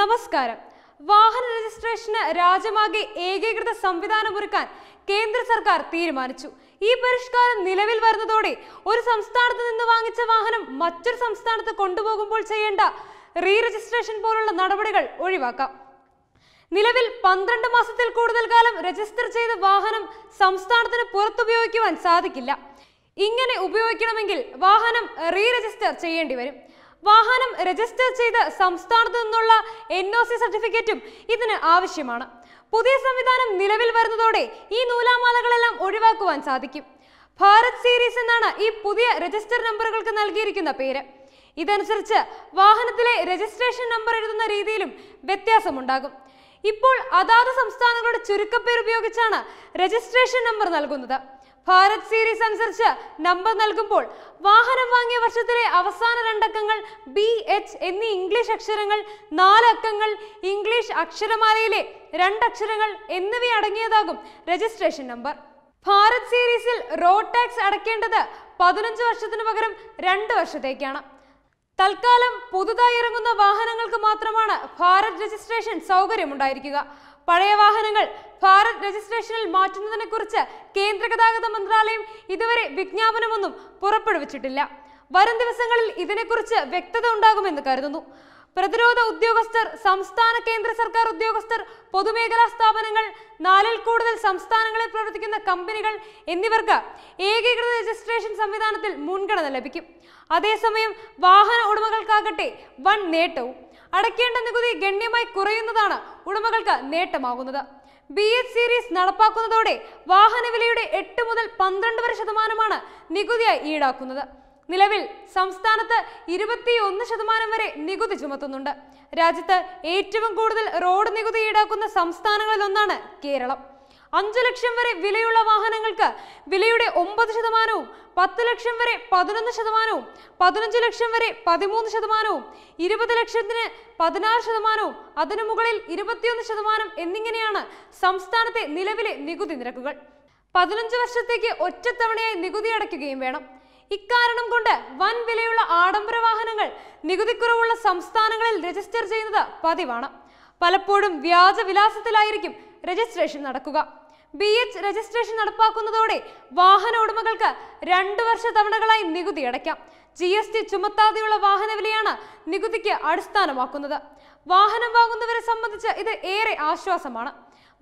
നമസ്കാരം വാഹന രജിസ്ട്രേഷന് രാജ്യമാകെ ഏകീകൃത ഒരുക്കാൻ കേന്ദ്ര സർക്കാർ തീരുമാനിച്ചു ഈ പരിഷ്കാരം നിലവിൽ വരുന്നതോടെ ഒരു സംസ്ഥാനത്ത് നിന്ന് വാങ്ങിച്ച വാഹനം മറ്റൊരു സംസ്ഥാനത്ത് കൊണ്ടുപോകുമ്പോൾ ചെയ്യേണ്ട റീ രജിസ്ട്രേഷൻ പോലുള്ള നടപടികൾ ഒഴിവാക്കാം നിലവിൽ പന്ത്രണ്ട് മാസത്തിൽ കൂടുതൽ കാലം രജിസ്റ്റർ ചെയ്ത വാഹനം സംസ്ഥാനത്തിന് പുറത്തുപയോഗിക്കുവാൻ സാധിക്കില്ല ഇങ്ങനെ ഉപയോഗിക്കണമെങ്കിൽ വാഹനം റീ രജിസ്റ്റർ ചെയ്യേണ്ടി വരും വാഹനം രജിസ്റ്റർ ചെയ്ത് സംസ്ഥാനത്തു നിന്നുള്ള എൻ ഒ സി സർട്ടിഫിക്കറ്റും ഇതിന് ആവശ്യമാണ് പുതിയ സംവിധാനം നിലവിൽ വരുന്നതോടെ ഈ നൂലാമാലകളെല്ലാം ഒഴിവാക്കുവാൻ സാധിക്കും ഭാരത് സീരീസ് എന്നാണ് ഈ പുതിയ രജിസ്റ്റർ നമ്പറുകൾക്ക് നൽകിയിരിക്കുന്ന പേര് ഇതനുസരിച്ച് വാഹനത്തിലെ രജിസ്ട്രേഷൻ നമ്പർ എഴുതുന്ന രീതിയിലും വ്യത്യാസമുണ്ടാകും ഇപ്പോൾ അതാത് സംസ്ഥാനങ്ങളുടെ ചുരുക്കപ്പേർ ഉപയോഗിച്ചാണ് രജിസ്ട്രേഷൻ നമ്പർ നൽകുന്നത് ഭാരത് സീരീസ് അനുസരിച്ച് നമ്പർ നൽകുമ്പോൾ വാഹനം വാങ്ങിയ വർഷത്തിലെ അവസാന രണ്ടക്കങ്ങൾ ബി എച്ച് എന്നീ ഇംഗ്ലീഷ് അക്ഷരങ്ങൾ നാല് അക്കങ്ങൾ ഇംഗ്ലീഷ് അക്ഷരമാലയിലെ രണ്ടക്ഷരങ്ങൾ എന്നിവയടങ്ങിയതാകും രജിസ്ട്രേഷൻ നമ്പർ ഭാരത് സീരീസിൽ റോഡ് ടാക്സ് അടയ്ക്കേണ്ടത് പതിനഞ്ച് വർഷത്തിനു പകരം രണ്ട് വർഷത്തേക്കാണ് തൽക്കാലം പുതുതായി ഇറങ്ങുന്ന വാഹനങ്ങൾക്ക് മാത്രമാണ് ഭാരത് രജിസ്ട്രേഷൻ സൗകര്യമുണ്ടായിരിക്കുക പഴയ വാഹനങ്ങൾ ഭാരത് രജിസ്ട്രേഷനിൽ മാറ്റുന്നതിനെക്കുറിച്ച് കേന്ദ്ര ഗതാഗത മന്ത്രാലയം ഇതുവരെ വിജ്ഞാപനമൊന്നും പുറപ്പെടുവിച്ചിട്ടില്ല വരും ദിവസങ്ങളിൽ ഇതിനെക്കുറിച്ച് വ്യക്തത ഉണ്ടാകുമെന്ന് കരുതുന്നു പ്രതിരോധ ഉദ്യോഗസ്ഥർ സംസ്ഥാന കേന്ദ്ര സർക്കാർ ഉദ്യോഗസ്ഥർ പൊതുമേഖലാ സ്ഥാപനങ്ങൾ നാലിൽ കൂടുതൽ സംസ്ഥാനങ്ങളിൽ പ്രവർത്തിക്കുന്ന കമ്പനികൾ എന്നിവർക്ക് ഏകീകൃത രജിസ്ട്രേഷൻ സംവിധാനത്തിൽ മുൻഗണന ലഭിക്കും അതേസമയം വാഹന ഉടമകൾക്കാകട്ടെ വൻ നേട്ടവും അടയ്ക്കേണ്ട നികുതി ഗണ്യമായി കുറയുന്നതാണ് ഉടമകൾക്ക് നേട്ടമാകുന്നത് ബി എച്ച് സീരീസ് നടപ്പാക്കുന്നതോടെ വാഹന വിലയുടെ എട്ട് മുതൽ പന്ത്രണ്ട് വരെ ശതമാനമാണ് നികുതിയായി ഈടാക്കുന്നത് നിലവിൽ സംസ്ഥാനത്ത് ഇരുപത്തിയൊന്ന് ശതമാനം വരെ നികുതി ചുമത്തുന്നുണ്ട് രാജ്യത്ത് ഏറ്റവും കൂടുതൽ റോഡ് നികുതി ഈടാക്കുന്ന സംസ്ഥാനങ്ങളിലൊന്നാണ് കേരളം അഞ്ചു ലക്ഷം വരെ വിലയുള്ള വാഹനങ്ങൾക്ക് വിലയുടെ ഒമ്പത് ശതമാനവും പത്ത് ലക്ഷം വരെ പതിനൊന്ന് ശതമാനവും പതിനഞ്ച് ലക്ഷം വരെ പതിമൂന്ന് ശതമാനവും ഇരുപത് ലക്ഷത്തിന് പതിനാറ് ശതമാനവും അതിനു മുകളിൽ ഇരുപത്തിയൊന്ന് ശതമാനം എന്നിങ്ങനെയാണ് സംസ്ഥാനത്തെ നിലവിലെ നികുതി നിരക്കുകൾ പതിനഞ്ച് വർഷത്തേക്ക് ഒറ്റത്തവണയായി നികുതി അടയ്ക്കുകയും വേണം ഇക്കാരണം കൊണ്ട് വൻ വിലയുള്ള ആഡംബര വാഹനങ്ങൾ നികുതിക്കുറവുള്ള സംസ്ഥാനങ്ങളിൽ രജിസ്റ്റർ ചെയ്യുന്നത് പതിവാണ് പലപ്പോഴും വ്യാജ വിലാസത്തിലായിരിക്കും രജിസ്ട്രേഷൻ നടക്കുക ബി എച്ച് രജിസ്ട്രേഷൻ നടപ്പാക്കുന്നതോടെ വാഹന ഉടമകൾക്ക് രണ്ടു വർഷ തവണകളായി നികുതി അടയ്ക്കാം ജി എസ് ടി ചുമത്താതെയുള്ള വാഹന വിലയാണ് നികുതിക്ക് അടിസ്ഥാനമാക്കുന്നത് വാഹനം വാങ്ങുന്നവരെ സംബന്ധിച്ച് ഇത് ഏറെ ആശ്വാസമാണ്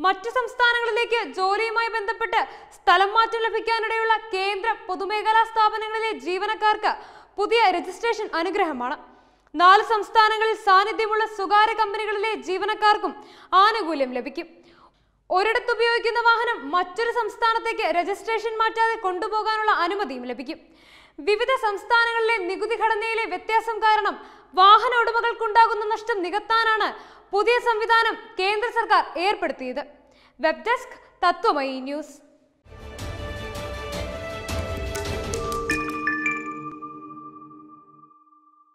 മറ്റു സംസ്ഥാനങ്ങളിലേക്ക് ജോലിയുമായി ബന്ധപ്പെട്ട് സ്ഥലം മാറ്റം ലഭിക്കാനിടയുള്ള കേന്ദ്ര പൊതുമേഖലാ സ്ഥാപനങ്ങളിലെ ജീവനക്കാർക്ക് പുതിയ രജിസ്ട്രേഷൻ അനുഗ്രഹമാണ് നാല് സംസ്ഥാനങ്ങളിൽ സാന്നിധ്യമുള്ള സ്വകാര്യ കമ്പനികളിലെ ജീവനക്കാർക്കും ആനുകൂല്യം ലഭിക്കും ഒരിടത്ത് ഉപയോഗിക്കുന്ന വാഹനം മറ്റൊരു സംസ്ഥാനത്തേക്ക് രജിസ്ട്രേഷൻ മാറ്റാതെ കൊണ്ടുപോകാനുള്ള അനുമതിയും ലഭിക്കും വിവിധ സംസ്ഥാനങ്ങളിലെ നികുതി ഘടനയിലെ വ്യത്യാസം കാരണം വാഹന ഉടമകൾക്കുണ്ടാകുന്ന നഷ്ടം നികത്താനാണ് പുതിയ സംവിധാനം കേന്ദ്ര സർക്കാർ ഏർപ്പെടുത്തിയത് വെബ് ഡെസ്ക് തത്വമയി ന്യൂസ്